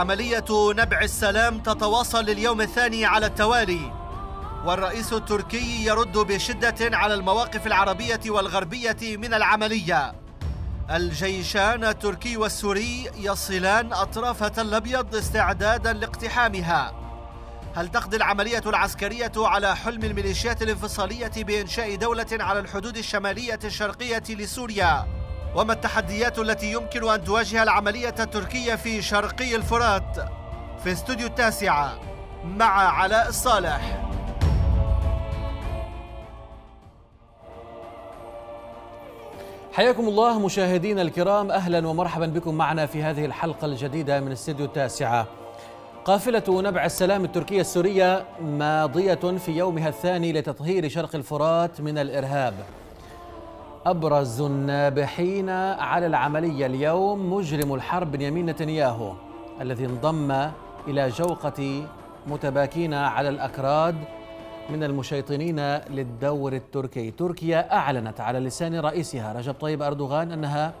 عملية نبع السلام تتواصل لليوم الثاني على التوالي والرئيس التركي يرد بشدة على المواقف العربية والغربية من العملية الجيشان التركي والسوري يصلان أطراف تل الأبيض استعدادا لاقتحامها هل تقضي العملية العسكرية على حلم الميليشيات الانفصالية بإنشاء دولة على الحدود الشمالية الشرقية لسوريا؟ وما التحديات التي يمكن أن تواجه العملية التركية في شرقي الفرات في استوديو التاسعة مع علاء الصالح حياكم الله مشاهدينا الكرام أهلا ومرحبا بكم معنا في هذه الحلقة الجديدة من استوديو التاسعة قافلة نبع السلام التركية السورية ماضية في يومها الثاني لتطهير شرق الفرات من الإرهاب أبرز النابحين على العملية اليوم مجرم الحرب بنيامين نتنياهو الذي انضم إلى جوقة متباكين على الأكراد من المشيطنين للدور التركي تركيا أعلنت على لسان رئيسها رجب طيب أردوغان أنها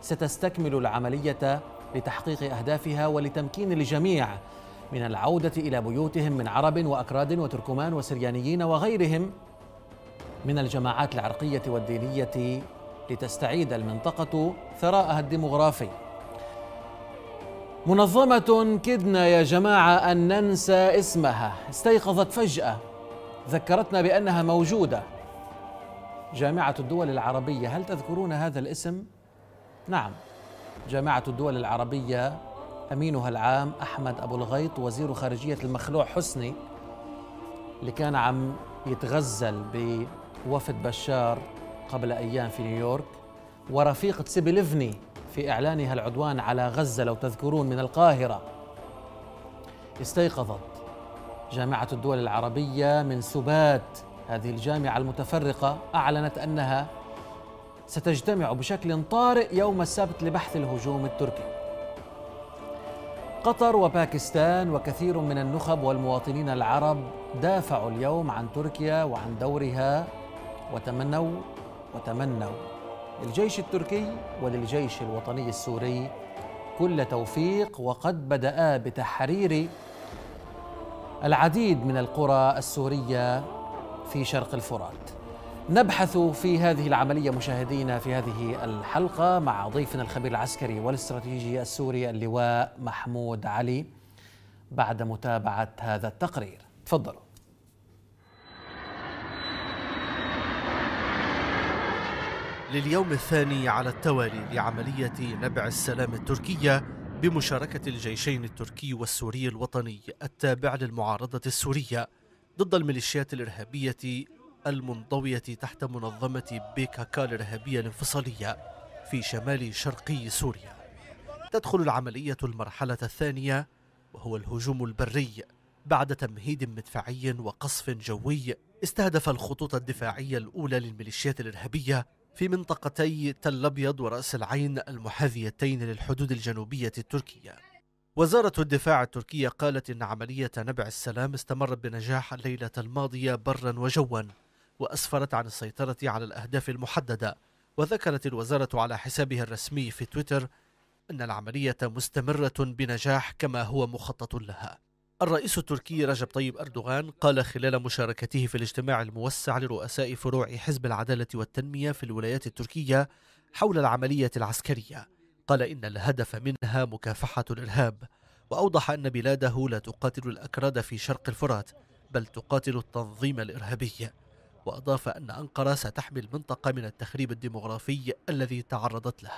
ستستكمل العملية لتحقيق أهدافها ولتمكين الجميع من العودة إلى بيوتهم من عرب وأكراد وتركمان وسريانيين وغيرهم من الجماعات العرقية والدينية لتستعيد المنطقة ثراءها الديمغرافي منظمة كدنا يا جماعة أن ننسى اسمها استيقظت فجأة ذكرتنا بأنها موجودة جامعة الدول العربية هل تذكرون هذا الاسم؟ نعم جامعة الدول العربية أمينها العام أحمد أبو الغيط وزير خارجية المخلوع حسني اللي كان عم يتغزل وفد بشار قبل أيام في نيويورك ورفيقة سيبي ليفني في إعلانها العدوان على غزة لو تذكرون من القاهرة استيقظت جامعة الدول العربية من سبات هذه الجامعة المتفرقة أعلنت أنها ستجتمع بشكل طارئ يوم السبت لبحث الهجوم التركي قطر وباكستان وكثير من النخب والمواطنين العرب دافعوا اليوم عن تركيا وعن دورها وتمنوا وتمنوا للجيش التركي وللجيش الوطني السوري كل توفيق وقد بدأ بتحرير العديد من القرى السورية في شرق الفرات نبحث في هذه العملية مشاهدينا في هذه الحلقة مع ضيفنا الخبير العسكري والاستراتيجي السوري اللواء محمود علي بعد متابعة هذا التقرير تفضلوا لليوم الثاني على التوالي لعملية نبع السلام التركية بمشاركة الجيشين التركي والسوري الوطني التابع للمعارضة السورية ضد الميليشيات الإرهابية المنضوية تحت منظمة بيكاكا الإرهابية الانفصالية في شمال شرقي سوريا تدخل العملية المرحلة الثانية وهو الهجوم البري بعد تمهيد مدفعي وقصف جوي استهدف الخطوط الدفاعية الأولى للميليشيات الإرهابية في منطقتي تل الابيض ورأس العين المحاذيتين للحدود الجنوبية التركية وزارة الدفاع التركية قالت إن عملية نبع السلام استمرت بنجاح الليلة الماضية برا وجوا وأسفرت عن السيطرة على الأهداف المحددة وذكرت الوزارة على حسابها الرسمي في تويتر أن العملية مستمرة بنجاح كما هو مخطط لها الرئيس التركي رجب طيب أردوغان قال خلال مشاركته في الاجتماع الموسع لرؤساء فروع حزب العدالة والتنمية في الولايات التركية حول العملية العسكرية قال إن الهدف منها مكافحة الإرهاب وأوضح أن بلاده لا تقاتل الأكراد في شرق الفرات بل تقاتل التنظيم الإرهابي وأضاف أن أنقرة ستحمي المنطقة من التخريب الديمغرافي الذي تعرضت له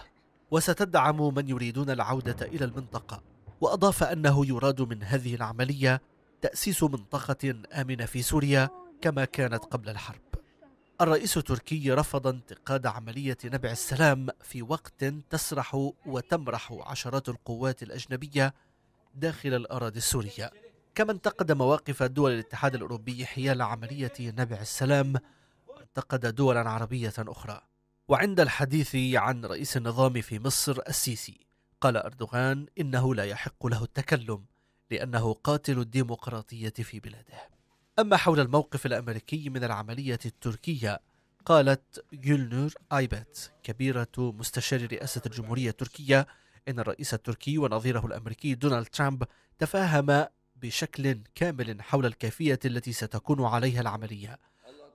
وستدعم من يريدون العودة إلى المنطقة وأضاف أنه يراد من هذه العملية تأسيس منطقة آمنة في سوريا كما كانت قبل الحرب الرئيس التركي رفض انتقاد عملية نبع السلام في وقت تسرح وتمرح عشرات القوات الأجنبية داخل الأراضي السورية كما انتقد مواقف دول الاتحاد الأوروبي حيال عملية نبع السلام وانتقد دولا عربية أخرى وعند الحديث عن رئيس النظام في مصر السيسي قال أردوغان إنه لا يحق له التكلم لأنه قاتل الديمقراطية في بلاده أما حول الموقف الأمريكي من العملية التركية قالت جولنور آيبت كبيرة مستشار رئاسة الجمهورية التركية إن الرئيس التركي ونظيره الأمريكي دونالد ترامب تفاهما بشكل كامل حول الكيفية التي ستكون عليها العملية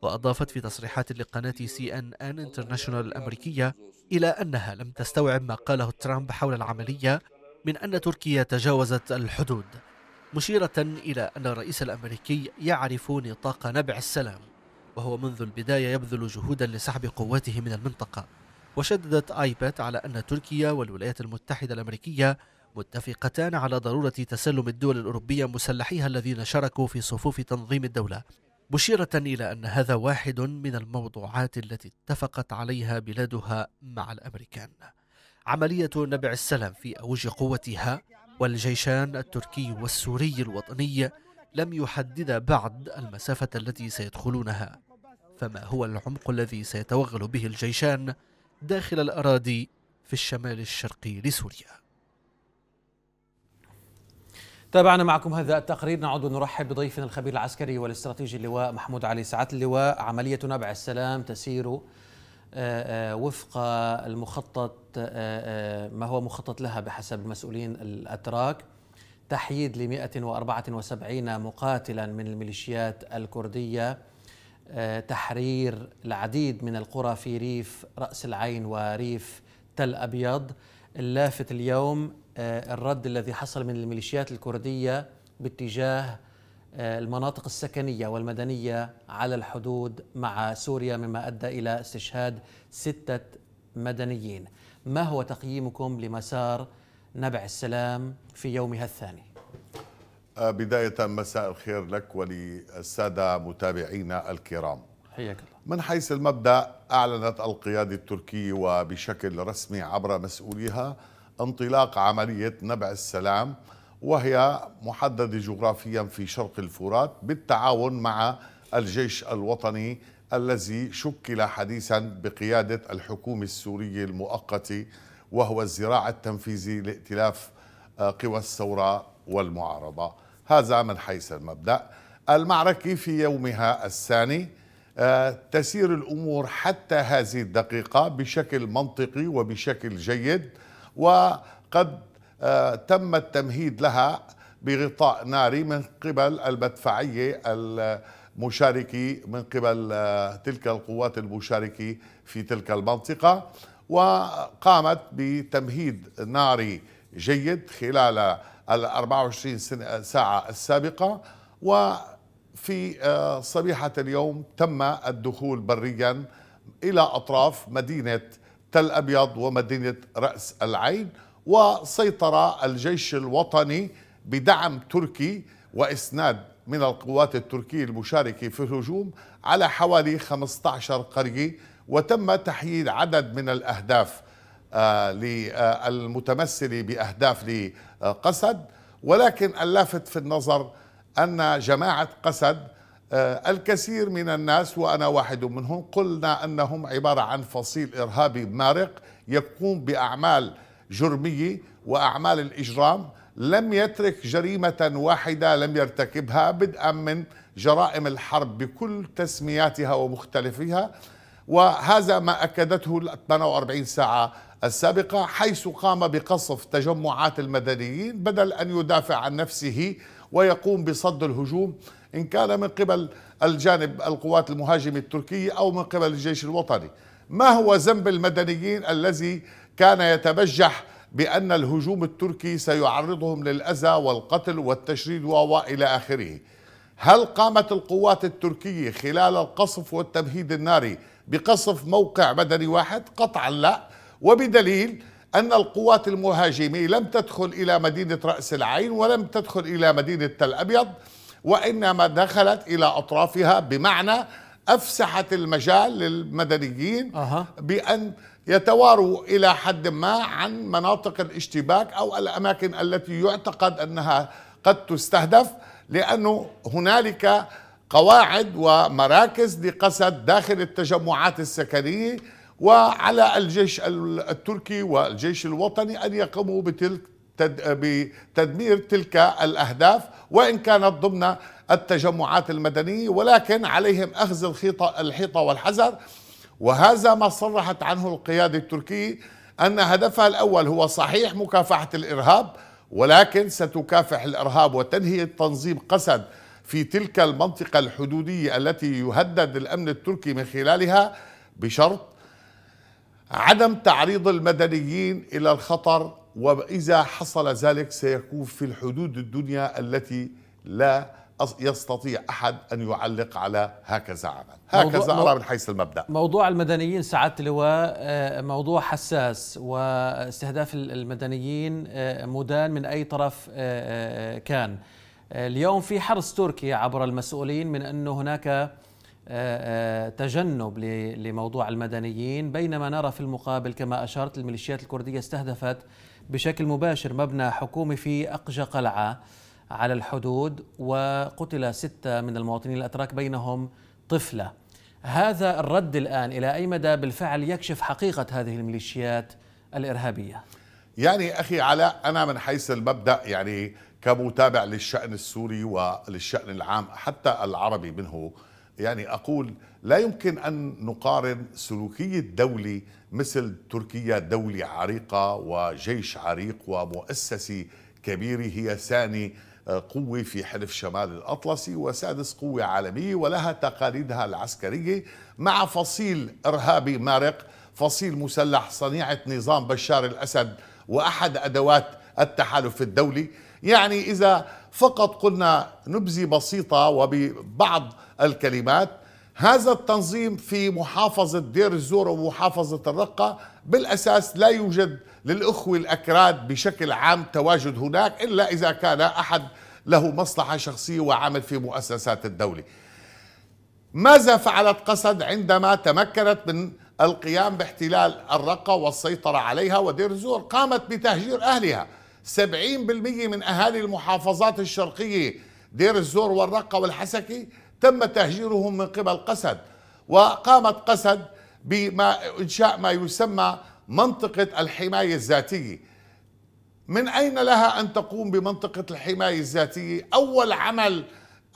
وأضافت في تصريحات لقناة سي أن أن انترناشونال الأمريكية إلى أنها لم تستوعب ما قاله ترامب حول العملية من أن تركيا تجاوزت الحدود مشيرة إلى أن الرئيس الأمريكي يعرف نطاق نبع السلام وهو منذ البداية يبذل جهودا لسحب قواته من المنطقة وشددت آيبات على أن تركيا والولايات المتحدة الأمريكية متفقتان على ضرورة تسلم الدول الأوروبية مسلحيها الذين شاركوا في صفوف تنظيم الدولة مشيرة إلى أن هذا واحد من الموضوعات التي اتفقت عليها بلادها مع الأمريكان. عملية نبع السلام في أوج قوتها والجيشان التركي والسوري الوطني لم يحددا بعد المسافة التي سيدخلونها، فما هو العمق الذي سيتوغل به الجيشان داخل الأراضي في الشمال الشرقي لسوريا؟ تابعنا معكم هذا التقرير نعود ونرحب بضيفنا الخبير العسكري والاستراتيجي اللواء محمود علي سعد اللواء عملية نبع السلام تسير آه، آه، وفق المخطط آه، ما هو مخطط لها بحسب المسؤولين الأتراك تحييد ل 174 مقاتلا من الميليشيات الكردية تحرير العديد من القرى في ريف رأس العين وريف تل أبيض اللافت اليوم آه، الرد الذي حصل من الميليشيات الكردية باتجاه آه، المناطق السكنية والمدنية على الحدود مع سوريا مما أدى إلى استشهاد ستة مدنيين ما هو تقييمكم لمسار نبع السلام في يومها الثاني؟ آه، بداية مساء الخير لك وللسادة متابعينا الكرام حياك الله من حيث المبدأ أعلنت القيادة التركية وبشكل رسمي عبر مسؤوليها انطلاق عملية نبع السلام وهي محددة جغرافيا في شرق الفرات بالتعاون مع الجيش الوطني الذي شكل حديثا بقيادة الحكومة السورية المؤقتة وهو الزراع التنفيذي لائتلاف آه، قوى الثورة والمعارضة هذا من حيث المبدأ المعركة في يومها الثاني آه، تسير الأمور حتى هذه الدقيقة بشكل منطقي وبشكل جيد وقد آه، تم التمهيد لها بغطاء ناري من قبل المدفعية المشاركة من قبل آه، تلك القوات المشاركة في تلك المنطقة وقامت بتمهيد ناري جيد خلال ال 24 ساعة السابقة وفي آه، صبيحة اليوم تم الدخول بريا إلى أطراف مدينة تل أبيض ومدينة رأس العين وسيطر الجيش الوطني بدعم تركي وإسناد من القوات التركية المشاركة في الهجوم على حوالي 15 قرية وتم تحييد عدد من الأهداف المتمثلة آه، بأهداف لقسد ولكن اللافت في النظر أن جماعة قسد آه، الكثير من الناس وأنا واحد منهم قلنا أنهم عبارة عن فصيل إرهابي مارق يقوم بأعمال جرمية وأعمال الإجرام لم يترك جريمة واحدة لم يرتكبها بدءا من جرائم الحرب بكل تسمياتها ومختلفها وهذا ما أكدته ال 48 ساعة السابقة حيث قام بقصف تجمعات المدنيين بدل أن يدافع عن نفسه ويقوم بصد الهجوم إن كان من قبل الجانب القوات المهاجمة التركية أو من قبل الجيش الوطني ما هو ذنب المدنيين الذي كان يتبجح بأن الهجوم التركي سيعرضهم للأذى والقتل والتشريد وإلى آخره هل قامت القوات التركية خلال القصف والتمهيد الناري بقصف موقع مدني واحد؟ قطعا لا وبدليل أن القوات المهاجمة لم تدخل إلى مدينة رأس العين ولم تدخل إلى مدينة تل أبيض وإنما دخلت إلى أطرافها بمعنى أفسحت المجال للمدنيين أه. بأن يتواروا إلى حد ما عن مناطق الاشتباك أو الأماكن التي يعتقد أنها قد تستهدف لأنه هنالك قواعد ومراكز لقسد داخل التجمعات السكنية وعلى الجيش التركي والجيش الوطني أن يقوموا بتلك بتدمير تلك الأهداف وإن كانت ضمن التجمعات المدنية ولكن عليهم أخذ الخيطة الحيطة والحذر وهذا ما صرحت عنه القيادة التركية أن هدفها الأول هو صحيح مكافحة الإرهاب ولكن ستكافح الإرهاب وتنهي التنظيم قسد في تلك المنطقة الحدودية التي يهدد الأمن التركي من خلالها بشرط عدم تعريض المدنيين إلى الخطر وإذا حصل ذلك سيكون في الحدود الدنيا التي لا يستطيع أحد أن يعلق على هكذا عمل هكذا أرى من حيث المبدأ موضوع المدنيين سعادة اللواء آه، موضوع حساس واستهداف المدنيين آه، مدان من أي طرف آه، كان اليوم في حرص تركيا عبر المسؤولين من أنه هناك تجنب لموضوع المدنيين بينما نرى في المقابل كما أشرت الميليشيات الكردية استهدفت بشكل مباشر مبنى حكومي في أقجى قلعة على الحدود وقتل ستة من المواطنين الأتراك بينهم طفلة هذا الرد الآن إلى أي مدى بالفعل يكشف حقيقة هذه الميليشيات الإرهابية يعني أخي علاء أنا من حيث المبدأ يعني كمتابع للشأن السوري وللشأن العام حتى العربي منه يعني أقول لا يمكن أن نقارن سلوكية دولة مثل تركيا دولة عريقة وجيش عريق ومؤسسة كبيرة هي ثاني آه، قوة في حلف شمال الأطلسي وسادس قوة عالمية ولها تقاليدها العسكرية مع فصيل إرهابي مارق فصيل مسلح صنيعة نظام بشار الأسد وأحد أدوات التحالف الدولي يعني إذا فقط قلنا نبذة بسيطة وببعض الكلمات هذا التنظيم في محافظة دير الزور ومحافظة الرقة بالأساس لا يوجد للأخوة الأكراد بشكل عام تواجد هناك إلا إذا كان أحد له مصلحة شخصية وعمل في مؤسسات الدولة ماذا فعلت قسد عندما تمكنت من القيام باحتلال الرقة والسيطرة عليها ودير الزور قامت بتهجير أهلها 70% من أهالي المحافظات الشرقية دير الزور والرقة والحسكة تم تهجيرهم من قبل قسد وقامت قسد بما إنشاء ما يسمى منطقة الحماية الذاتية من أين لها أن تقوم بمنطقة الحماية الذاتية أول عمل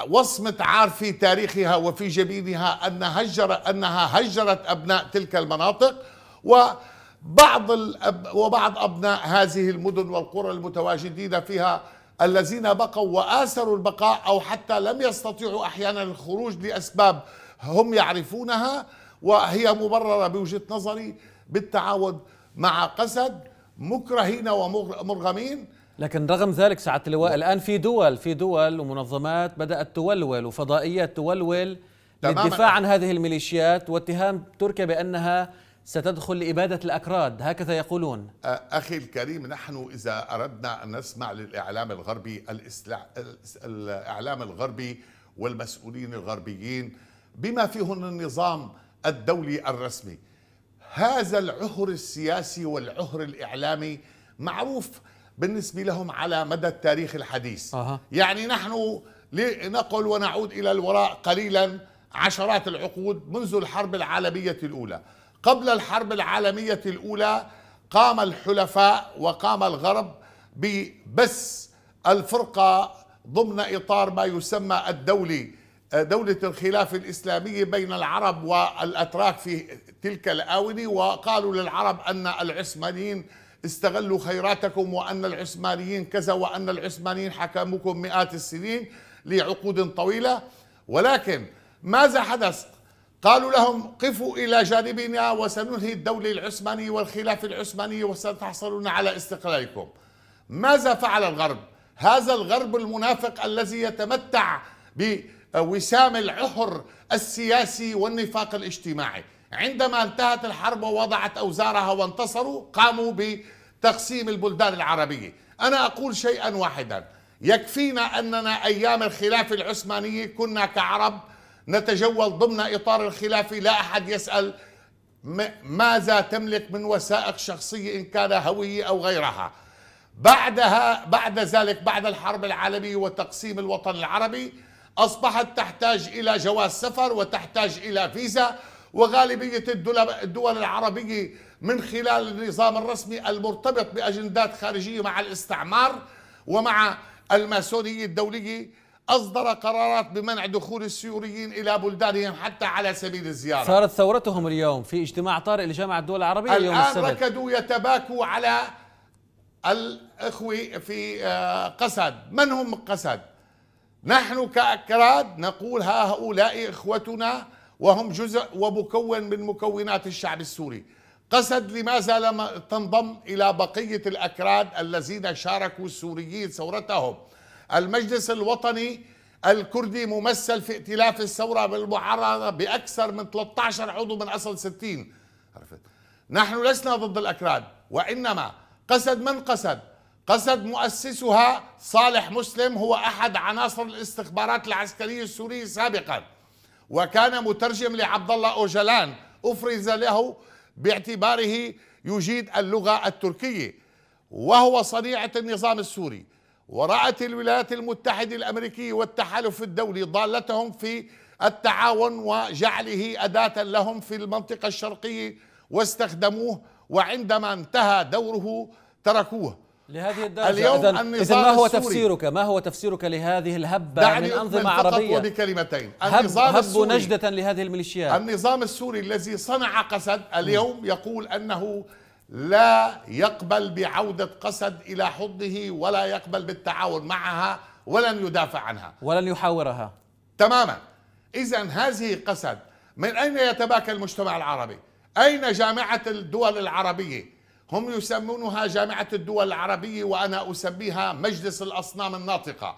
وصمة عار في تاريخها وفي جبينها أن هجر أنها هجرت أبناء تلك المناطق وبعض وبعض أبناء هذه المدن والقرى المتواجدين فيها الذين بقوا وآثروا البقاء أو حتى لم يستطيعوا أحيانا الخروج لأسباب هم يعرفونها وهي مبررة بوجهة نظري بالتعاون مع قسد مكرهين ومرغمين لكن رغم ذلك سعادة اللواء الآن في دول في دول ومنظمات بدأت تولول وفضائيات تولول للدفاع عن هذه الميليشيات واتهام تركيا بأنها ستدخل لإبادة الأكراد هكذا يقولون أخي الكريم نحن إذا أردنا أن نسمع للإعلام الغربي الإعلام الغربي والمسؤولين الغربيين بما فيهم النظام الدولي الرسمي هذا العهر السياسي والعهر الإعلامي معروف بالنسبة لهم على مدى التاريخ الحديث أه. يعني نحن لنقل ونعود إلى الوراء قليلا عشرات العقود منذ الحرب العالمية الأولى قبل الحرب العالمية الأولى قام الحلفاء وقام الغرب ببث الفرقة ضمن إطار ما يسمى الدولي دولة الخلاف الإسلامي بين العرب والأتراك في تلك الآونة وقالوا للعرب أن العثمانيين استغلوا خيراتكم وأن العثمانيين كذا وأن العثمانيين حكموكم مئات السنين لعقود طويلة ولكن ماذا حدث قالوا لهم قفوا إلى جانبنا وسننهي الدولة العثمانية والخلافة العثمانية وستحصلون على استقلالكم ماذا فعل الغرب؟ هذا الغرب المنافق الذي يتمتع بوسام العهر السياسي والنفاق الاجتماعي عندما انتهت الحرب ووضعت أوزارها وانتصروا قاموا بتقسيم البلدان العربية أنا أقول شيئا واحدا يكفينا أننا أيام الخلافة العثمانية كنا كعرب نتجول ضمن إطار الخلافة لا أحد يسأل ماذا تملك من وثائق شخصية إن كان هوية أو غيرها بعدها بعد ذلك بعد الحرب العالمية وتقسيم الوطن العربي أصبحت تحتاج إلى جواز سفر وتحتاج إلى فيزا وغالبية الدول العربية من خلال النظام الرسمي المرتبط بأجندات خارجية مع الاستعمار ومع الماسونية الدولية أصدر قرارات بمنع دخول السوريين إلى بلدانهم حتى على سبيل الزيارة صارت ثورتهم اليوم في اجتماع طارئ لجامعة الدول العربية اليوم السبت الآن ركدوا يتباكوا على الإخوة في آه، قسد من هم قسد؟ نحن كأكراد نقول هؤلاء إخوتنا وهم جزء ومكون من مكونات الشعب السوري قسد لماذا لم تنضم إلى بقية الأكراد الذين شاركوا السوريين ثورتهم؟ المجلس الوطني الكردي ممثل في ائتلاف الثورة بالمعارضة بأكثر من 13 عضو من أصل 60 عرفت نحن لسنا ضد الأكراد وإنما قسد من قسد قسد مؤسسها صالح مسلم هو أحد عناصر الاستخبارات العسكرية السورية سابقا وكان مترجم لعبد الله أوجلان أفرز له باعتباره يجيد اللغة التركية وهو صنيعة النظام السوري ورأت الولايات المتحدة الأمريكية والتحالف الدولي ضالتهم في التعاون وجعله أداة لهم في المنطقة الشرقية واستخدموه وعندما انتهى دوره تركوه لهذه الدرجة اليوم إذن النظام إذن ما هو السوري تفسيرك ما هو تفسيرك لهذه الهبة دعني من أنظمة عربية فقط النظام هب, هب السوري نجدة لهذه الميليشيات النظام السوري الذي صنع قسد اليوم يقول أنه لا يقبل بعودة قسد إلى حضنه ولا يقبل بالتعاون معها ولن يدافع عنها ولن يحاورها تماما إذا هذه قسد من أين يتباكى المجتمع العربي أين جامعة الدول العربية هم يسمونها جامعة الدول العربية وأنا أسميها مجلس الأصنام الناطقة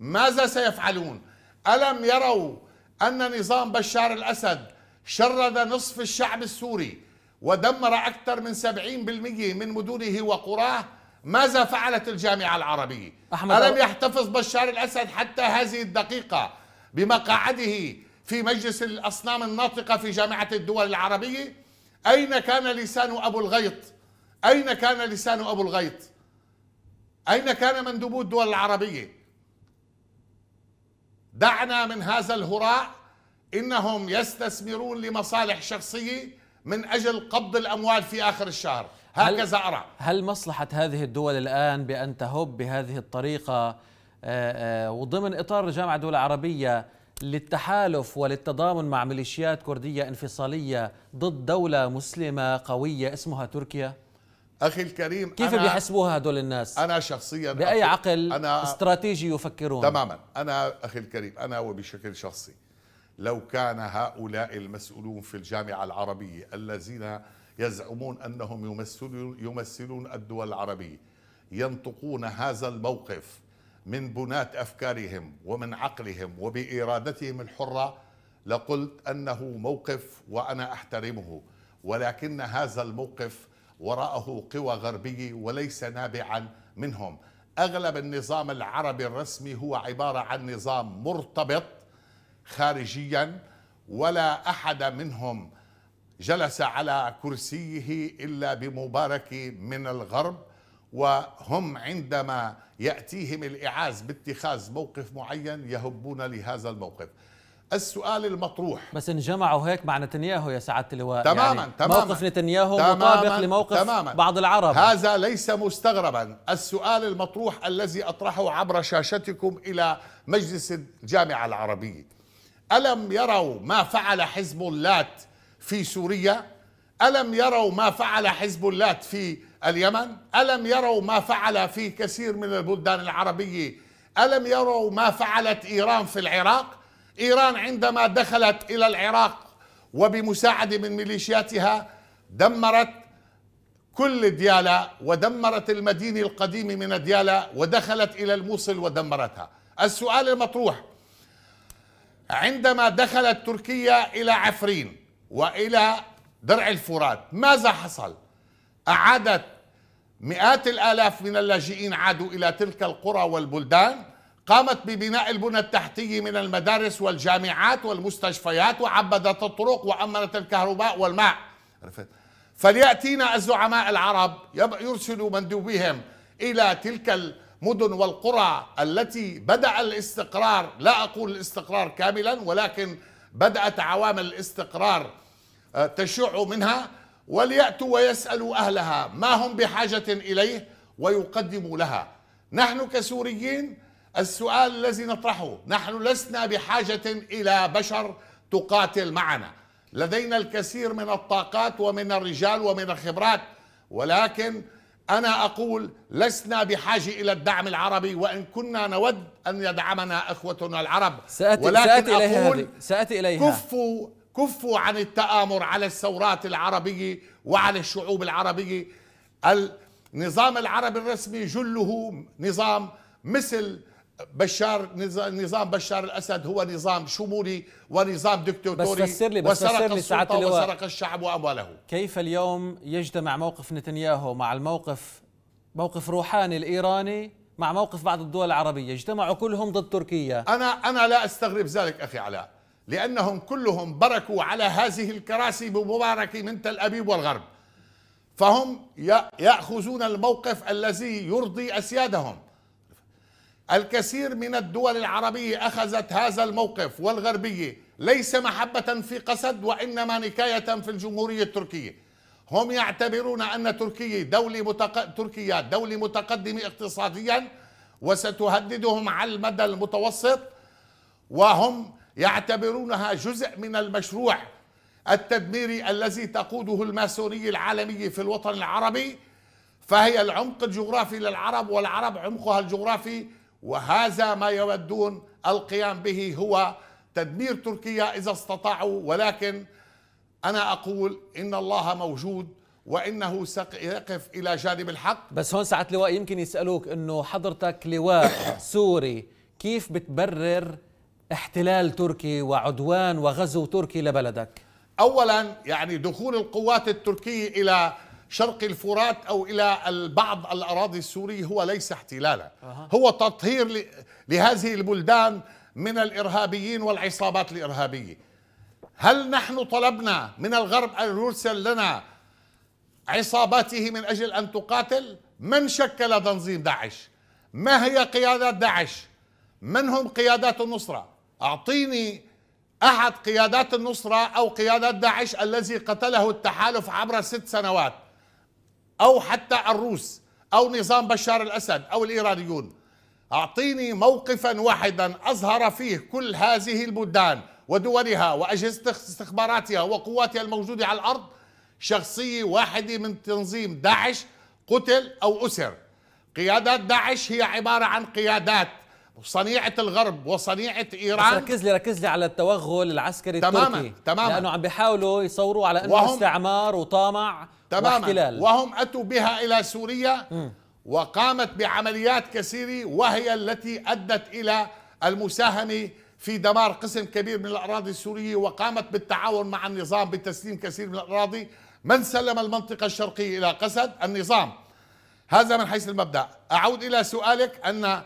ماذا سيفعلون ألم يروا أن نظام بشار الأسد شرد نصف الشعب السوري ودمر أكثر من 70% من مدنه وقراه ماذا فعلت الجامعة العربية؟ أحمد ألم يحتفظ بشار الأسد حتى هذه الدقيقة بمقاعده في مجلس الأصنام الناطقة في جامعة الدول العربية؟ أين كان لسان أبو الغيط؟ أين كان لسان أبو الغيط؟ أين كان مندوبو الدول العربية؟ دعنا من هذا الهراء إنهم يستثمرون لمصالح شخصية من أجل قبض الأموال في آخر الشهر هكذا أرى هل مصلحة هذه الدول الآن بأن تهب بهذه الطريقة آه، آه، وضمن إطار الجامعه الدول العربيه للتحالف وللتضامن مع ميليشيات كردية انفصالية ضد دولة مسلمة قوية اسمها تركيا؟ أخي الكريم كيف أنا بيحسبوها هدول الناس؟ أنا شخصيا بأي عقل أنا استراتيجي يفكرون؟ تماما أنا أخي الكريم أنا وبشكل شخصي لو كان هؤلاء المسؤولون في الجامعة العربية الذين يزعمون أنهم يمثلون, يمثلون الدول العربية ينطقون هذا الموقف من بنات أفكارهم ومن عقلهم وبإرادتهم الحرة لقلت أنه موقف وأنا أحترمه ولكن هذا الموقف وراءه قوى غربية وليس نابعا منهم أغلب النظام العربي الرسمي هو عبارة عن نظام مرتبط خارجيا ولا احد منهم جلس على كرسيه الا بمباركه من الغرب وهم عندما ياتيهم الاعاز باتخاذ موقف معين يهبون لهذا الموقف. السؤال المطروح بس انجمعوا هيك مع نتنياهو يا سعاده اللواء يعني تماما يعني تماما موقف نتنياهو تماماً مطابق لموقف تماماً بعض العرب هذا ليس مستغربا السؤال المطروح الذي اطرحه عبر شاشتكم الى مجلس الجامعه العربيه ألم يروا ما فعل حزب اللات في سوريا ألم يروا ما فعل حزب اللات في اليمن ألم يروا ما فعل في كثير من البلدان العربية ألم يروا ما فعلت إيران في العراق إيران عندما دخلت إلى العراق وبمساعدة من ميليشياتها دمرت كل ديالا ودمرت المدينة القديمة من ديالا ودخلت إلى الموصل ودمرتها السؤال المطروح عندما دخلت تركيا إلى عفرين وإلى درع الفرات ماذا حصل؟ أعادت مئات الآلاف من اللاجئين عادوا إلى تلك القرى والبلدان قامت ببناء البنى التحتية من المدارس والجامعات والمستشفيات وعبدت الطرق وأمنت الكهرباء والماء عرفت فليأتينا الزعماء العرب يرسلوا مندوبهم إلى تلك مدن والقرى التي بدأ الاستقرار لا أقول الاستقرار كاملا ولكن بدأت عوامل الاستقرار آه، تشع منها وليأتوا ويسألوا أهلها ما هم بحاجة إليه ويقدموا لها نحن كسوريين السؤال الذي نطرحه نحن لسنا بحاجة إلى بشر تقاتل معنا لدينا الكثير من الطاقات ومن الرجال ومن الخبرات ولكن أنا أقول لسنا بحاجة إلى الدعم العربي وإن كنا نود أن يدعمنا إخوتنا العرب سأتي ولكن سأتي إليها أقول سأتي إليها كفوا كفوا عن التآمر على الثورات العربية وعلى الشعوب العربية النظام العربي الرسمي جله نظام مثل بشار نظام بشار الاسد هو نظام شمولي ونظام دكتاتوري بس فسر لي بس فسر لي ساعات اللواء وسرق الشعب وامواله كيف اليوم يجتمع موقف نتنياهو مع الموقف موقف روحاني الايراني مع موقف بعض الدول العربيه اجتمعوا كلهم ضد تركيا انا انا لا استغرب ذلك اخي علاء لانهم كلهم بركوا على هذه الكراسي بمباركة من تل ابيب والغرب فهم ياخذون الموقف الذي يرضي اسيادهم الكثير من الدول العربية أخذت هذا الموقف والغربية ليس محبة في قسد وإنما نكاية في الجمهورية التركية هم يعتبرون أن تركيا دولة متق... تركيا دولة متقدمة اقتصاديا وستهددهم على المدى المتوسط وهم يعتبرونها جزء من المشروع التدميري الذي تقوده الماسونية العالمية في الوطن العربي فهي العمق الجغرافي للعرب والعرب عمقها الجغرافي وهذا ما يودون القيام به هو تدمير تركيا إذا استطاعوا ولكن أنا أقول إن الله موجود وانه سيقف الى جانب الحق بس هون ساعه لواء يمكن يسالوك انه حضرتك لواء سوري كيف بتبرر احتلال تركي وعدوان وغزو تركي لبلدك اولا يعني دخول القوات التركيه الى شرق الفرات أو إلى بعض الأراضي السورية هو ليس احتلالا هو تطهير لهذه البلدان من الإرهابيين والعصابات الإرهابية هل نحن طلبنا من الغرب أن يرسل لنا عصاباته من أجل أن تقاتل من شكل تنظيم داعش ما هي قيادات داعش من هم قيادات النصرة أعطيني أحد قيادات النصرة أو قيادات داعش الذي قتله التحالف عبر ست سنوات او حتى الروس او نظام بشار الاسد او الايرانيون اعطيني موقفا واحدا اظهر فيه كل هذه البلدان ودولها واجهزه استخباراتها وقواتها الموجوده على الارض شخصيه واحده من تنظيم داعش قتل او اسر قيادات داعش هي عباره عن قيادات وصنيعة الغرب وصنيعه ايران ركز لي ركز لي على التوغل العسكري تماما التركي تماما لانه عم بيحاولوا يصوروا على انه استعمار وطامع تماما واحتلال وهم اتوا بها الى سوريا وقامت بعمليات كثيره وهي التي ادت الى المساهمه في دمار قسم كبير من الاراضي السوريه وقامت بالتعاون مع النظام بتسليم كثير من الاراضي من سلم المنطقه الشرقيه الى قسد النظام هذا من حيث المبدا اعود الى سؤالك ان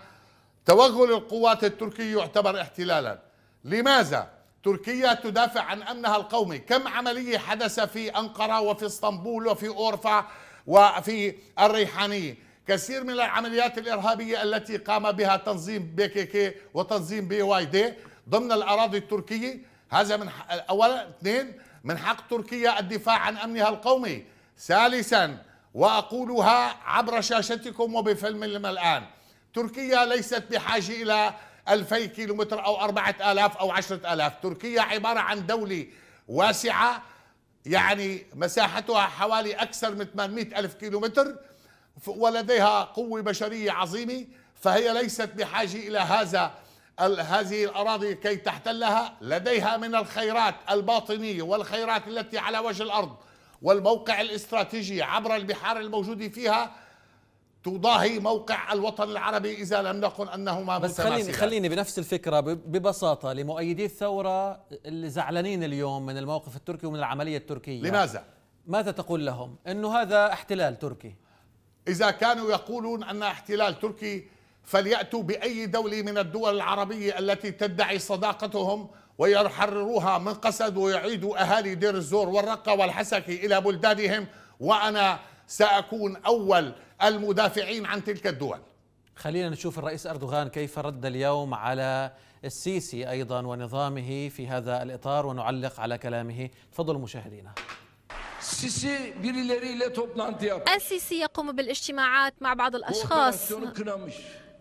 توغل القوات التركي يعتبر احتلالا لماذا تركيا تدافع عن امنها القومي كم عمليه حدث في انقره وفي اسطنبول وفي اورفا وفي الريحانيه كثير من العمليات الارهابيه التي قام بها تنظيم بي كي كي وتنظيم بي واي دي ضمن الاراضي التركيه هذا من اولا اثنين من حق تركيا الدفاع عن امنها القومي ثالثا واقولها عبر شاشتكم وبفيلم الان تركيا ليست بحاجة إلى 2000 كيلومتر أو 4000 أو 10000 تركيا عبارة عن دولة واسعة يعني مساحتها حوالي أكثر من 800 ألف كيلومتر ولديها قوة بشرية عظيمة فهي ليست بحاجة إلى هذا هذه الأراضي كي تحتلها لديها من الخيرات الباطنية والخيرات التي على وجه الأرض والموقع الاستراتيجي عبر البحار الموجود فيها تضاهي موقع الوطن العربي اذا لم نقل انهما بس خليني خليني بنفس الفكره ببساطه لمؤيدي الثوره اللي زعلانين اليوم من الموقف التركي ومن العمليه التركيه لماذا؟ ماذا تقول لهم؟ انه هذا احتلال تركي اذا كانوا يقولون ان احتلال تركي فلياتوا باي دوله من الدول العربيه التي تدعي صداقتهم ويحرروها من قسد ويعيدوا اهالي دير الزور والرقه والحسكه الى بلدانهم وانا ساكون اول المدافعين عن تلك الدول خلينا نشوف الرئيس أردوغان كيف رد اليوم على السيسي أيضا ونظامه في هذا الإطار ونعلق على كلامه تفضلوا مشاهدينا السيسي يقوم بالاجتماعات مع بعض الأشخاص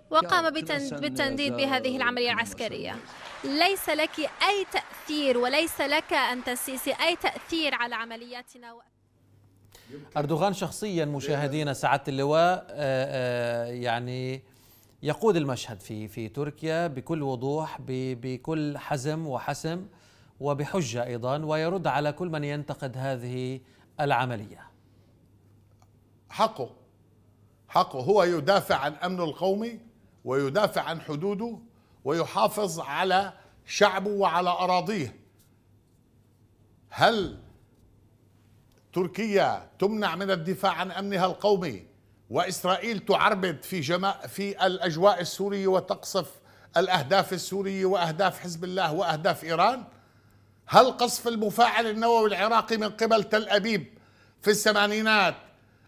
وقام بالتنديد بهذه العملية العسكرية ليس لك أي تأثير وليس لك أنت السيسي أي تأثير على عملياتنا أردوغان شخصيا مشاهدين سعادة اللواء آه، آه، يعني يقود المشهد في في تركيا بكل وضوح بكل حزم وحسم وبحجة أيضا ويرد على كل من ينتقد هذه العملية حقه حقه هو يدافع عن أمنه القومي ويدافع عن حدوده ويحافظ على شعبه وعلى أراضيه هل تركيا تمنع من الدفاع عن أمنها القومي وإسرائيل تعربد في جما في الأجواء السورية وتقصف الأهداف السورية وأهداف حزب الله وأهداف إيران هل قصف المفاعل النووي العراقي من قبل تل أبيب في الثمانينات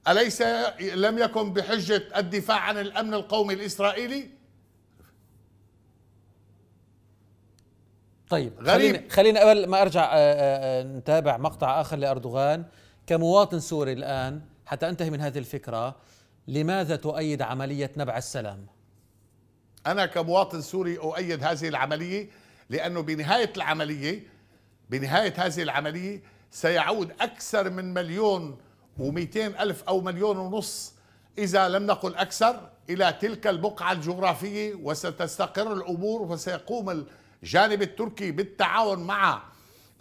أليس لم يكن بحجة الدفاع عن الأمن القومي الإسرائيلي؟ طيب غريب خلينا, خلينا قبل ما أرجع آه، آه، آه، نتابع مقطع آخر لأردوغان كمواطن سوري الآن حتى أنتهي من هذه الفكرة لماذا تؤيد عملية نبع السلام؟ أنا كمواطن سوري أؤيد هذه العملية لأنه بنهاية العملية بنهاية هذه العملية سيعود أكثر من مليون ومئتين ألف أو مليون ونص إذا لم نقل أكثر إلى تلك البقعة الجغرافية وستستقر الأمور وسيقوم الجانب التركي بالتعاون مع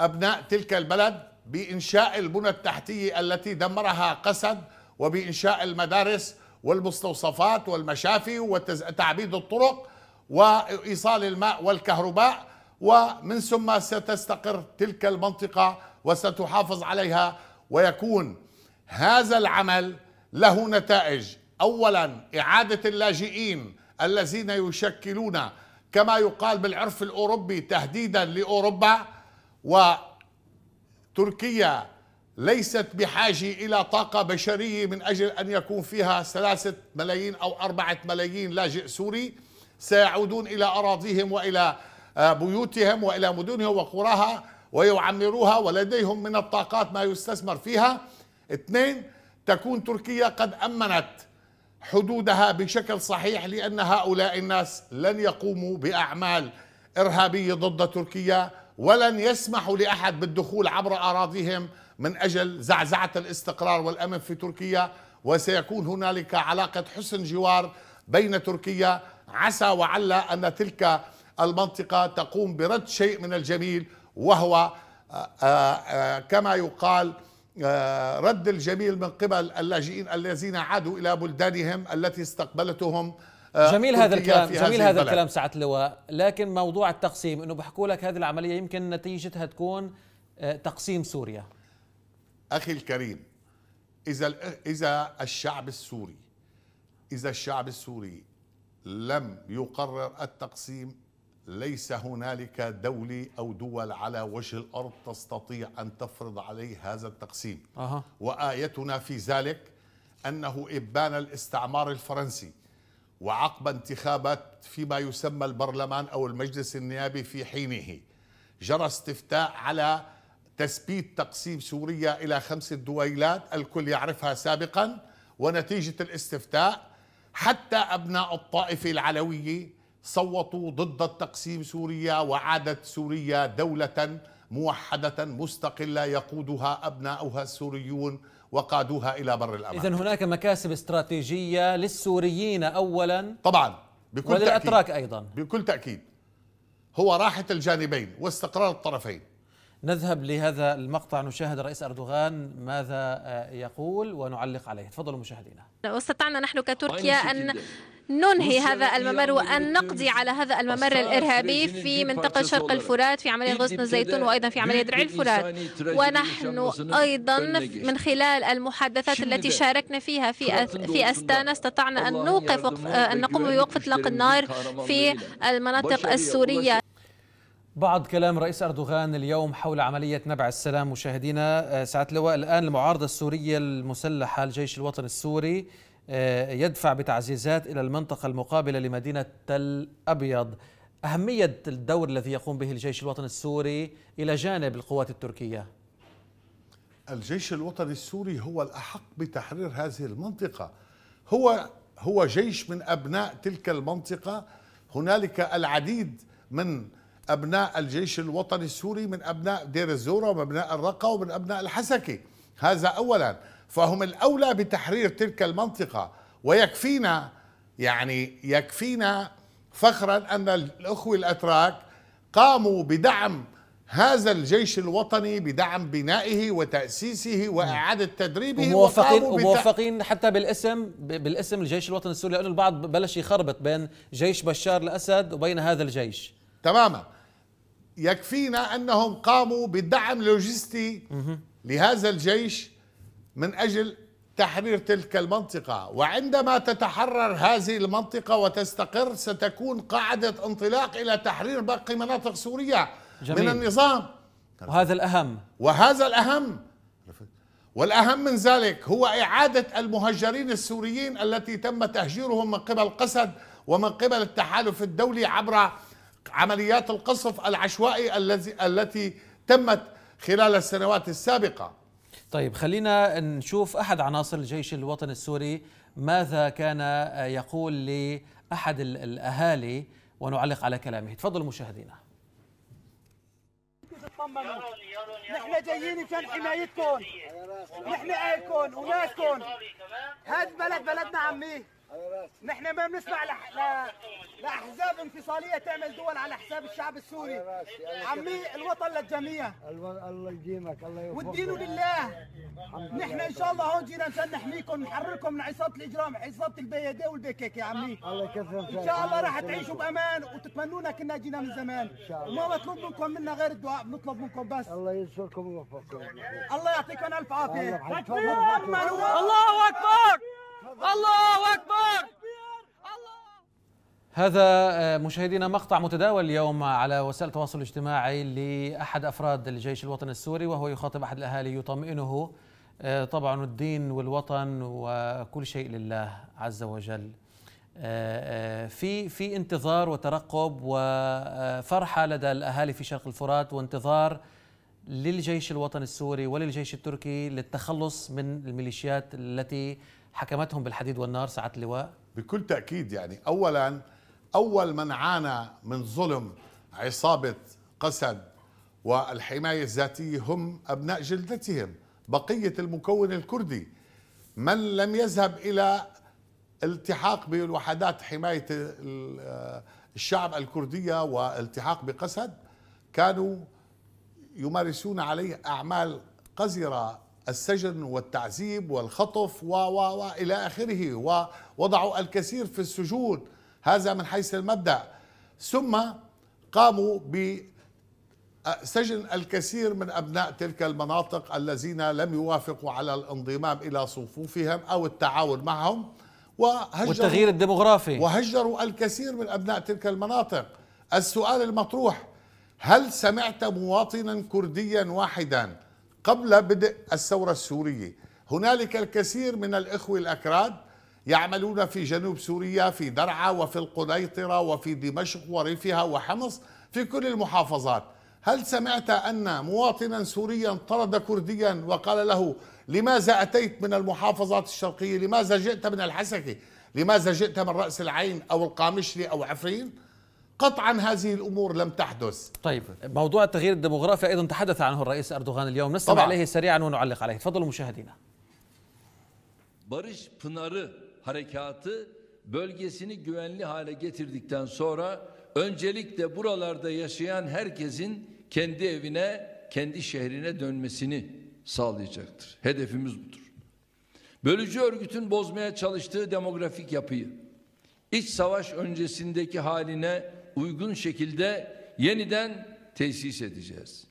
أبناء تلك البلد بإنشاء البنى التحتية التي دمرها قسد وبإنشاء المدارس والمستوصفات والمشافي وتعبيد الطرق وإيصال الماء والكهرباء ومن ثم ستستقر تلك المنطقة وستحافظ عليها ويكون هذا العمل له نتائج أولا إعادة اللاجئين الذين يشكلون كما يقال بالعرف الأوروبي تهديدا لأوروبا و تركيا ليست بحاجة إلى طاقة بشرية من أجل أن يكون فيها ثلاثة ملايين أو أربعة ملايين لاجئ سوري سيعودون إلى أراضيهم وإلى آه، بيوتهم وإلى مدنهم وقراها ويعمروها ولديهم من الطاقات ما يستثمر فيها اثنين تكون تركيا قد أمنت حدودها بشكل صحيح لأن هؤلاء الناس لن يقوموا بأعمال إرهابية ضد تركيا ولن يسمحوا لأحد بالدخول عبر أراضيهم من أجل زعزعة الاستقرار والأمن في تركيا وسيكون هنالك علاقة حسن جوار بين تركيا عسى وعلى أن تلك المنطقة تقوم برد شيء من الجميل وهو آه، آه، كما يقال آه، رد الجميل من قبل اللاجئين الذين عادوا إلى بلدانهم التي استقبلتهم آه، جميل هذا الكلام جميل هذا الكلام سعه اللواء لكن موضوع التقسيم انه بحكوا لك هذه العمليه يمكن نتيجتها تكون آه، تقسيم سوريا اخي الكريم اذا اذا الشعب السوري اذا الشعب السوري لم يقرر التقسيم ليس هنالك دولة أو دول على وجه الأرض تستطيع أن تفرض عليه هذا التقسيم أه. وآيتنا في ذلك أنه إبان الاستعمار الفرنسي وعقب انتخابات فيما يسمى البرلمان أو المجلس النيابي في حينه جرى استفتاء على تثبيت تقسيم سوريا إلى خمس دويلات الكل يعرفها سابقا ونتيجة الاستفتاء حتى أبناء الطائفة العلوية صوتوا ضد التقسيم سوريا وعادت سوريا دولة موحدة مستقلة يقودها أبناؤها السوريون وقادوها إلى بر الأمان إذا هناك مكاسب استراتيجية للسوريين أولا طبعا بكل وللأتراك تأكيد أيضا بكل تأكيد هو راحة الجانبين واستقرار الطرفين نذهب لهذا المقطع نشاهد الرئيس أردوغان ماذا آه، يقول ونعلق عليه تفضلوا مشاهدينا واستطعنا نحن كتركيا أن ننهي هذا الممر وأن نقضي على هذا الممر الإرهابي في منطقة شرق الفرات في عملية غصن الزيتون وأيضا في عملية درع الفرات ونحن أيضا من خلال المحادثات التي شاركنا فيها في في أستانا استطعنا أن نوقف وقف أن آه، نقوم بوقف إطلاق النار في المناطق السورية بعض كلام رئيس أردوغان اليوم حول عملية نبع السلام مشاهدينا آه، ساعة اللواء الآن المعارضة السورية المسلحة الجيش الوطني السوري آه، يدفع بتعزيزات إلى المنطقة المقابلة لمدينة تل أبيض أهمية الدور الذي يقوم به الجيش الوطني السوري إلى جانب القوات التركية الجيش الوطني السوري هو الأحق بتحرير هذه المنطقة هو هو جيش من أبناء تلك المنطقة هنالك العديد من أبناء الجيش الوطني السوري من أبناء دير الزورة ومن أبناء الرقة ومن أبناء الحسكة هذا أولا فهم الأولى بتحرير تلك المنطقة ويكفينا يعني يكفينا فخرا أن الأخوة الأتراك قاموا بدعم هذا الجيش الوطني بدعم بنائه وتأسيسه وإعادة تدريبه وموافقين وموفقين حتى بالاسم بالاسم الجيش الوطني السوري لانه البعض بلش يخربط بين جيش بشار الأسد وبين هذا الجيش تماما يكفينا أنهم قاموا بالدعم اللوجستي لهذا الجيش من أجل تحرير تلك المنطقة وعندما تتحرر هذه المنطقة وتستقر ستكون قاعدة انطلاق إلى تحرير باقي مناطق سوريا جميل. من النظام وهذا الأهم وهذا الأهم والأهم من ذلك هو إعادة المهجرين السوريين التي تم تهجيرهم من قبل قسد ومن قبل التحالف الدولي عبر عمليات القصف العشوائي الذي التي تمت خلال السنوات السابقة طيب خلينا نشوف احد عناصر الجيش الوطني السوري ماذا كان يقول لاحد الاهالي ونعلق على كلامه تفضل مشاهدينا نحن جايين مشان حمايتكم نحن اهلكم وناسكم هذا البلد بلدنا عمي نحن ما بنسمع لاحزاب انفصاليه تعمل دول على حساب الشعب السوري أيوة أيوة عمي الوطن للجميع الله يديمك الله يوفقك والدين لله نحن ان شاء الله هون جينا مشان نحميكم نحرركم من عصابه الاجرام عصابه البي دي والبيكيك يا عمي الله يكثر ان شاء الله راح تعيشوا بامان وتتمنونا كنا جينا من زمان وما مطلوب منكم منا غير الدعاء بنطلب منكم بس الله ينصركم ويوفقكم الله يعطيكم الف عافيه الله اكبر الله أكبر هذا آه، مشاهدينا مقطع متداول اليوم على وسائل التواصل الاجتماعي لأحد أفراد الجيش الوطني السوري وهو يخاطب أحد الأهالي يطمئنه آه، طبعا الدين والوطن وكل شيء لله عز وجل آه، في في انتظار وترقب وفرحه لدى الاهالي في شرق الفرات وانتظار للجيش الوطني السوري وللجيش التركي للتخلص من الميليشيات التي حكمتهم بالحديد والنار ساعات اللواء؟ بكل تأكيد يعني أولا أول من عانى من ظلم عصابة قسد والحماية الذاتية هم أبناء جلدتهم بقية المكون الكردي من لم يذهب إلى التحاق بالوحدات حماية آه، الشعب الكردية والتحاق بقسد كانوا يمارسون عليه أعمال قذرة السجن والتعذيب والخطف و و الى اخره ووضعوا الكثير في السجون هذا من حيث المبدا ثم قاموا بسجن آه، الكثير من ابناء تلك المناطق الذين لم يوافقوا على الانضمام الى صفوفهم او التعاون معهم وهجروا والتغيير الديمغرافي وهجروا الكثير من ابناء تلك المناطق السؤال المطروح هل سمعت مواطنا كرديا واحدا قبل بدء الثورة السورية هنالك الكثير من الإخوة الأكراد يعملون في جنوب سوريا في درعا وفي القنيطرة وفي دمشق وريفها وحمص في كل المحافظات هل سمعت أن مواطنا سوريا طرد كرديا وقال له لماذا أتيت من المحافظات الشرقية لماذا جئت من الحسكة لماذا جئت من رأس العين أو القامشلي أو عفرين قطعا هذه الامور لم تحدث. طيب موضوع التغيير الديموغرافي ايضا تحدث عنه الرئيس اردوغان اليوم نستمع طبعا. اليه سريعا ونعلق عليه تفضلوا مشاهدينا. Barış Pınarı harekatı bölgesini güvenli hale getirdikten sonra öncelikle buralarda yaşayan herkesin kendi evine, kendi şehrine dönmesini sağlayacaktır. Hedefimiz budur. Bölücü örgütün bozmaya çalıştığı demografik yapıyı, iç savaş öncesindeki haline uygun şekilde yeniden tesis edeceğiz.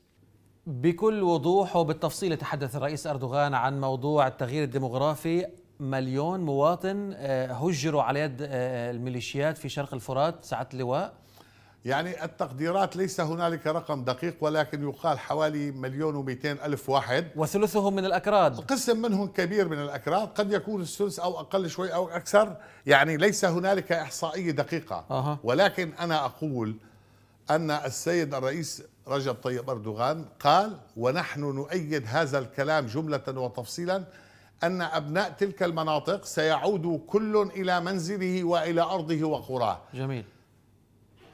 بكل وضوح وبالتفصيل تحدث الرئيس أردوغان عن موضوع التغيير الديمغرافي مليون مواطن آه، هجروا على يد آه، الميليشيات في شرق الفرات ساعة اللواء يعني التقديرات ليس هنالك رقم دقيق ولكن يقال حوالي مليون و ألف واحد وثلثهم من الأكراد قسم منهم كبير من الأكراد قد يكون الثلث أو أقل شوي أو أكثر يعني ليس هنالك إحصائية دقيقة أه. ولكن أنا أقول أن السيد الرئيس رجب طيب أردوغان قال ونحن نؤيد هذا الكلام جملة وتفصيلا أن أبناء تلك المناطق سيعودوا كل إلى منزله وإلى أرضه وقراه جميل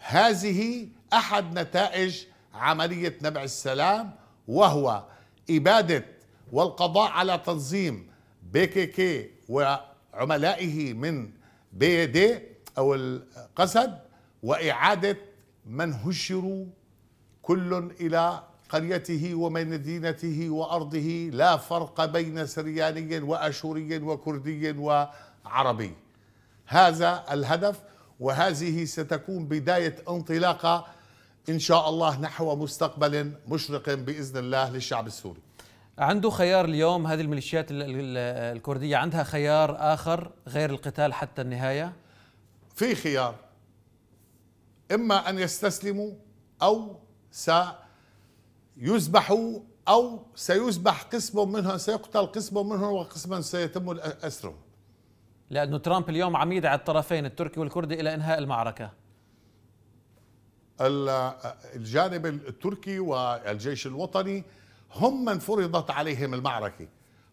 هذه أحد نتائج عملية نبع السلام وهو إبادة والقضاء على تنظيم بي كي كي وعملائه من بي دي أو القسد وإعادة من هجروا كل إلى قريته ومدينته وأرضه لا فرق بين سرياني وأشوري وكردي وعربي هذا الهدف وهذه ستكون بداية انطلاقة إن شاء الله نحو مستقبل مشرق بإذن الله للشعب السوري عنده خيار اليوم هذه الميليشيات الكردية عندها خيار آخر غير القتال حتى النهاية؟ في خيار إما أن يستسلموا أو سيذبحوا أو سيذبح قسم منهم سيقتل قسم منهم وقسما سيتم أسرهم لأنه ترامب اليوم عم يدعي الطرفين التركي والكردي إلى إنهاء المعركة الجانب التركي والجيش الوطني هم من فرضت عليهم المعركة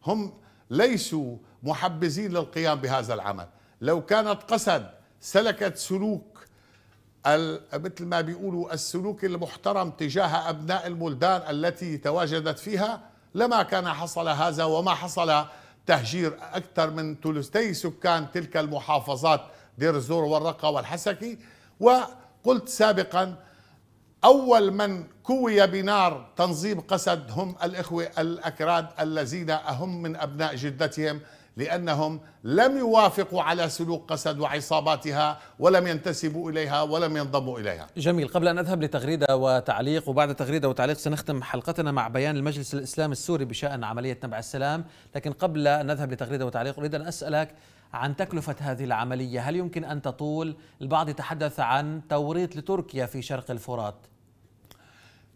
هم ليسوا محبزين للقيام بهذا العمل لو كانت قسد سلكت سلوك مثل ما بيقولوا السلوك المحترم تجاه أبناء البلدان التي تواجدت فيها لما كان حصل هذا وما حصل تهجير أكثر من ثلثي سكان تلك المحافظات دير الزور والرقة والحسكي وقلت سابقا أول من كوي بنار تنظيم قسد هم الإخوة الأكراد الذين أهم من أبناء جدتهم لأنهم لم يوافقوا على سلوك قسد وعصاباتها ولم ينتسبوا إليها ولم ينضموا إليها جميل قبل أن أذهب لتغريدة وتعليق وبعد تغريدة وتعليق سنختم حلقتنا مع بيان المجلس الإسلامي السوري بشأن عملية نبع السلام لكن قبل أن نذهب لتغريدة وتعليق أريد أن أسألك عن تكلفة هذه العملية هل يمكن أن تطول البعض يتحدث عن توريط لتركيا في شرق الفرات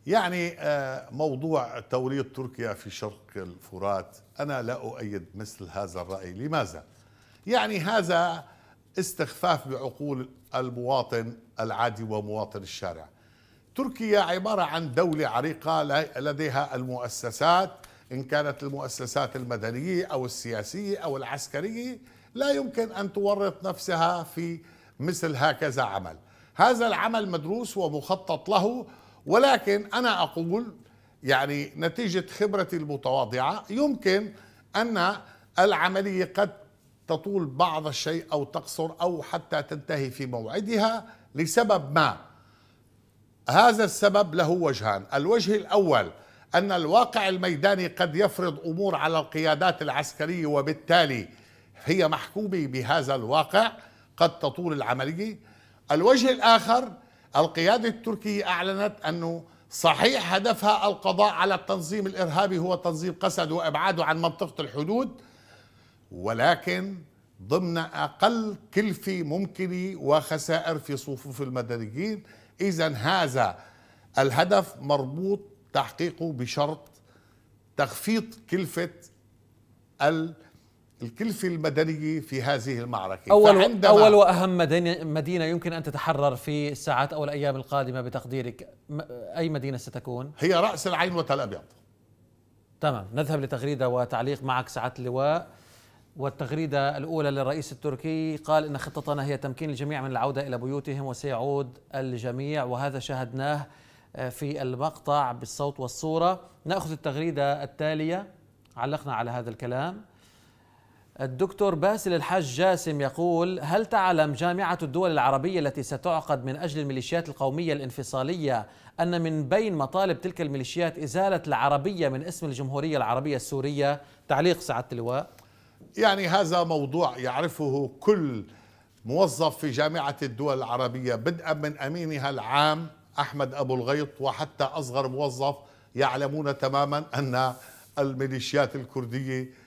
يعني آه، موضوع توليد تركيا في شرق الفرات أنا لا أؤيد مثل هذا الرأي لماذا؟ يعني هذا استخفاف بعقول المواطن العادي ومواطن الشارع تركيا عبارة عن دولة عريقة لديها المؤسسات إن كانت المؤسسات المدنية أو السياسية أو العسكرية لا يمكن أن تورط نفسها في مثل هكذا عمل هذا العمل مدروس ومخطط له ولكن أنا أقول يعني نتيجة خبرتي المتواضعة يمكن أن العملية قد تطول بعض الشيء أو تقصر أو حتى تنتهي في موعدها لسبب ما هذا السبب له وجهان الوجه الأول أن الواقع الميداني قد يفرض أمور على القيادات العسكرية وبالتالي هي محكومة بهذا الواقع قد تطول العملية الوجه الآخر القيادة التركية أعلنت أنه صحيح هدفها القضاء على التنظيم الإرهابي هو تنظيم قسد وإبعاده عن منطقة الحدود ولكن ضمن أقل كلفة ممكنة وخسائر في صفوف المدنيين إذا هذا الهدف مربوط تحقيقه بشرط تخفيض كلفة ال الكلفة المدنية في هذه المعركة أول, أول وأهم مدينة يمكن أن تتحرر في الساعات أو الأيام القادمة بتقديرك أي مدينة ستكون؟ هي رأس العين وتل أبيض تمام نذهب لتغريدة وتعليق معك سعادة اللواء والتغريدة الأولى للرئيس التركي قال إن خطتنا هي تمكين الجميع من العودة إلى بيوتهم وسيعود الجميع وهذا شاهدناه آه، في المقطع بالصوت والصورة نأخذ التغريدة التالية علقنا على هذا الكلام الدكتور باسل الحاج جاسم يقول هل تعلم جامعة الدول العربية التي ستعقد من أجل الميليشيات القومية الانفصالية أن من بين مطالب تلك الميليشيات إزالة العربية من اسم الجمهورية العربية السورية تعليق سعادة اللواء يعني هذا موضوع يعرفه كل موظف في جامعة الدول العربية بدءا من أمينها العام أحمد أبو الغيط وحتى أصغر موظف يعلمون تماما أن الميليشيات الكردية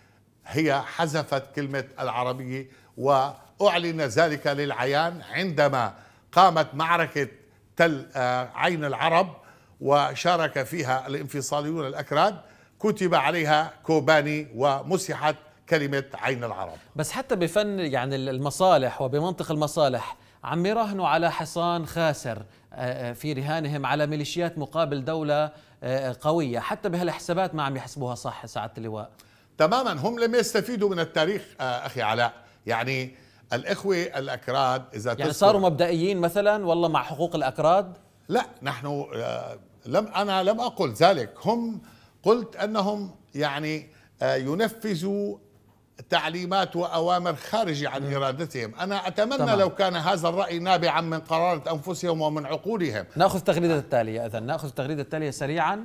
هي حذفت كلمة العربية وأعلن ذلك للعيان عندما قامت معركة تل آه، عين العرب وشارك فيها الانفصاليون الأكراد كتب عليها كوباني ومسحت كلمة عين العرب بس حتى بفن يعني المصالح وبمنطق المصالح عم يراهنوا على حصان خاسر آه، آه، في رهانهم على ميليشيات مقابل دولة قوية حتى بهالحسابات ما عم يحسبوها صح سعادة اللواء تماما هم لم يستفيدوا من التاريخ آه، اخي علاء يعني الاخوه الاكراد اذا يعني صاروا مبدئيين مثلا والله مع حقوق الاكراد لا نحن آه، لم انا لم اقل ذلك هم قلت انهم يعني آه، ينفذوا تعليمات واوامر خارجه عن ارادتهم، انا اتمنى تمام. لو كان هذا الراي نابعا من قراره انفسهم ومن عقولهم. ناخذ تغريده التاليه اذا، ناخذ التغريده التاليه سريعا.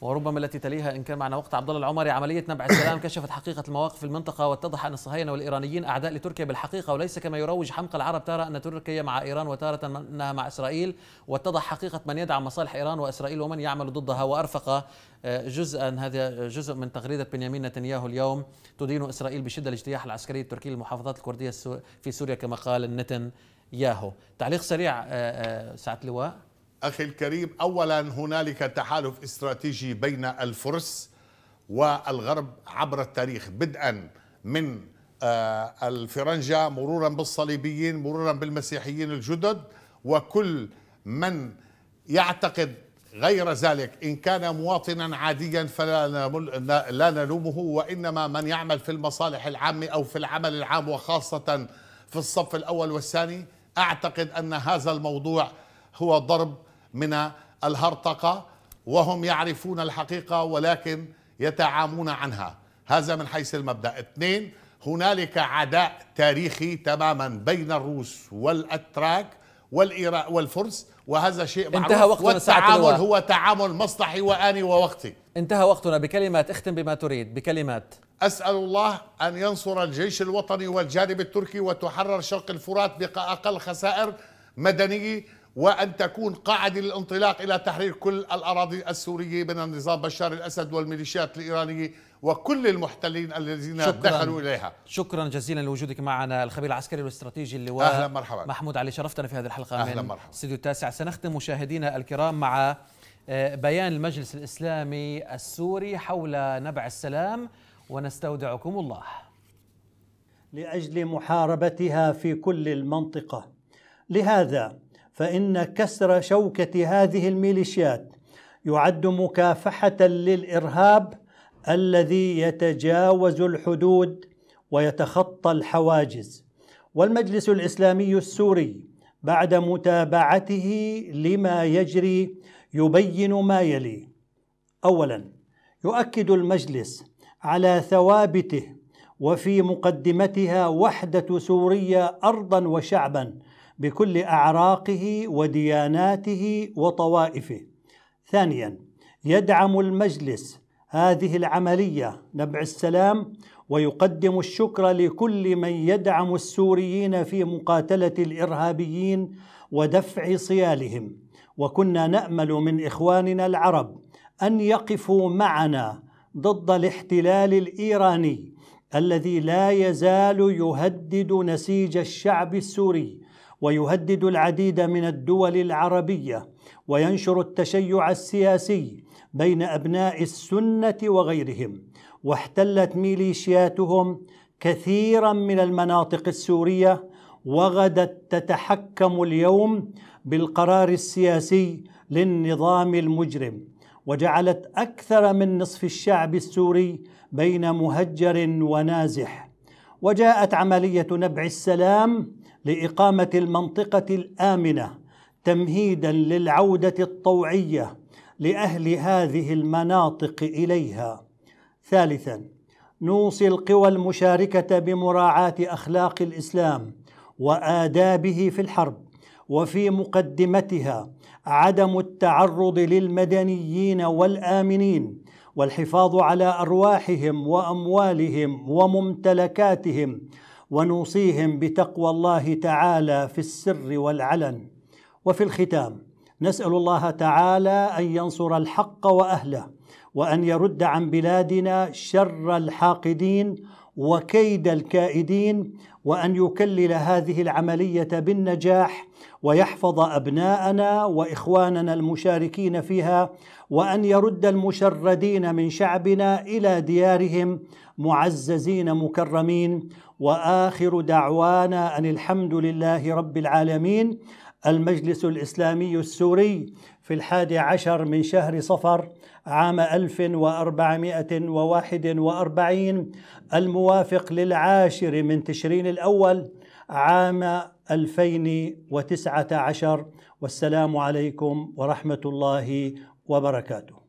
وربما التي تليها ان كان معنا وقت عبد الله العمري عمليه نبع السلام كشفت حقيقه المواقف في المنطقه واتضح ان الصهاينه والايرانيين اعداء لتركيا بالحقيقه وليس كما يروج حمق العرب تاره ان تركيا مع ايران وتاره انها مع اسرائيل واتضح حقيقه من يدعم مصالح ايران واسرائيل ومن يعمل ضدها وارفق آه، جزءا هذا جزء من تغريده بنيامين نتنياهو اليوم تدين اسرائيل بشده الاجتياح العسكري التركي للمحافظات الكرديه في سوريا كما قال نتن ياهو تعليق سريع آه، آه، سعد لواء أخي الكريم أولا هنالك تحالف استراتيجي بين الفرس والغرب عبر التاريخ بدءا من آه، الفرنجة مرورا بالصليبيين مرورا بالمسيحيين الجدد وكل من يعتقد غير ذلك إن كان مواطنا عاديا فلا لا نلومه وإنما من يعمل في المصالح العامة أو في العمل العام وخاصة في الصف الأول والثاني أعتقد أن هذا الموضوع هو ضرب من الهرطقة وهم يعرفون الحقيقة ولكن يتعامون عنها هذا من حيث المبدأ اثنين هنالك عداء تاريخي تماما بين الروس والأتراك والفرس وهذا شيء معروف انتهى وقتنا والتعامل هو تعامل مصلحي وآني ووقتي انتهى وقتنا بكلمات اختم بما تريد بكلمات أسأل الله أن ينصر الجيش الوطني والجانب التركي وتحرر شرق الفرات بأقل خسائر مدنية وأن تكون قاعدة للانطلاق إلى تحرير كل الأراضي السورية من النظام بشار الأسد والميليشيات الإيرانية وكل المحتلين الذين شكراً دخلوا إليها شكرا جزيلا لوجودك معنا الخبير العسكري والاستراتيجي اللواء أهلا مرحبا محمود علي شرفتنا في هذه الحلقة أهلا مرحبا استديو التاسع سنختم مشاهدينا الكرام مع آه، بيان المجلس الإسلامي السوري حول نبع السلام ونستودعكم الله لأجل محاربتها في كل المنطقة لهذا فإن كسر شوكة هذه الميليشيات يعد مكافحة للإرهاب الذي يتجاوز الحدود ويتخطى الحواجز والمجلس الإسلامي السوري بعد متابعته لما يجري يبين ما يلي أولا يؤكد المجلس على ثوابته وفي مقدمتها وحدة سوريا أرضا وشعبا بكل اعراقه ودياناته وطوائفه ثانيا يدعم المجلس هذه العمليه نبع السلام ويقدم الشكر لكل من يدعم السوريين في مقاتله الارهابيين ودفع صيالهم وكنا نامل من اخواننا العرب ان يقفوا معنا ضد الاحتلال الايراني الذي لا يزال يهدد نسيج الشعب السوري ويهدد العديد من الدول العربيه وينشر التشيع السياسي بين ابناء السنه وغيرهم واحتلت ميليشياتهم كثيرا من المناطق السوريه وغدت تتحكم اليوم بالقرار السياسي للنظام المجرم وجعلت اكثر من نصف الشعب السوري بين مهجر ونازح وجاءت عمليه نبع السلام لاقامه المنطقه الامنه تمهيدا للعوده الطوعيه لاهل هذه المناطق اليها ثالثا نوصي القوى المشاركه بمراعاه اخلاق الاسلام وادابه في الحرب وفي مقدمتها عدم التعرض للمدنيين والامنين والحفاظ على ارواحهم واموالهم وممتلكاتهم ونوصيهم بتقوى الله تعالى في السر والعلن وفي الختام نسال الله تعالى ان ينصر الحق واهله وان يرد عن بلادنا شر الحاقدين وكيد الكائدين وان يكلل هذه العمليه بالنجاح ويحفظ ابناءنا واخواننا المشاركين فيها وان يرد المشردين من شعبنا الى ديارهم معززين مكرمين واخر دعوانا ان الحمد لله رب العالمين المجلس الإسلامي السوري في الحادي عشر من شهر صفر عام 1441 الموافق للعاشر من تشرين الأول عام 2019 والسلام عليكم ورحمة الله وبركاته